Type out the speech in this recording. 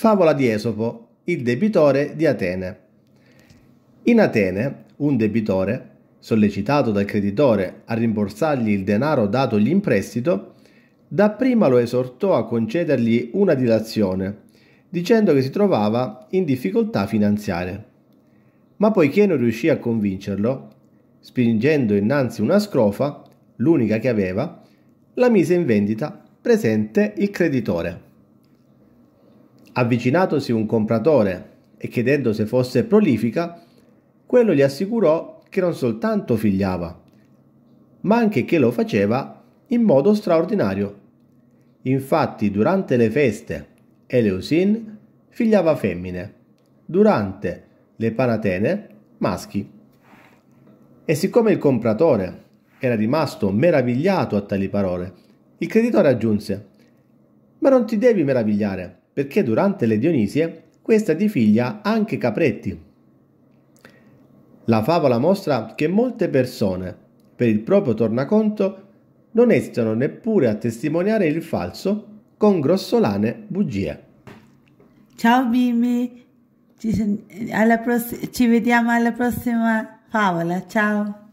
Favola di Esopo, il debitore di Atene. In Atene, un debitore, sollecitato dal creditore a rimborsargli il denaro datogli in prestito, dapprima lo esortò a concedergli una dilazione, dicendo che si trovava in difficoltà finanziarie. Ma poiché non riuscì a convincerlo, spingendo innanzi una scrofa, l'unica che aveva, la mise in vendita presente il creditore. Avvicinatosi un compratore e chiedendo se fosse prolifica, quello gli assicurò che non soltanto figliava, ma anche che lo faceva in modo straordinario. Infatti, durante le feste, Eleusin figliava femmine, durante le panatene maschi. E siccome il compratore era rimasto meravigliato a tali parole, il creditore aggiunse: Ma non ti devi meravigliare perché durante le Dionisie questa di figlia anche capretti. La favola mostra che molte persone, per il proprio tornaconto, non esitano neppure a testimoniare il falso con grossolane bugie. Ciao bimbi, ci, alla pross- ci vediamo alla prossima favola, ciao!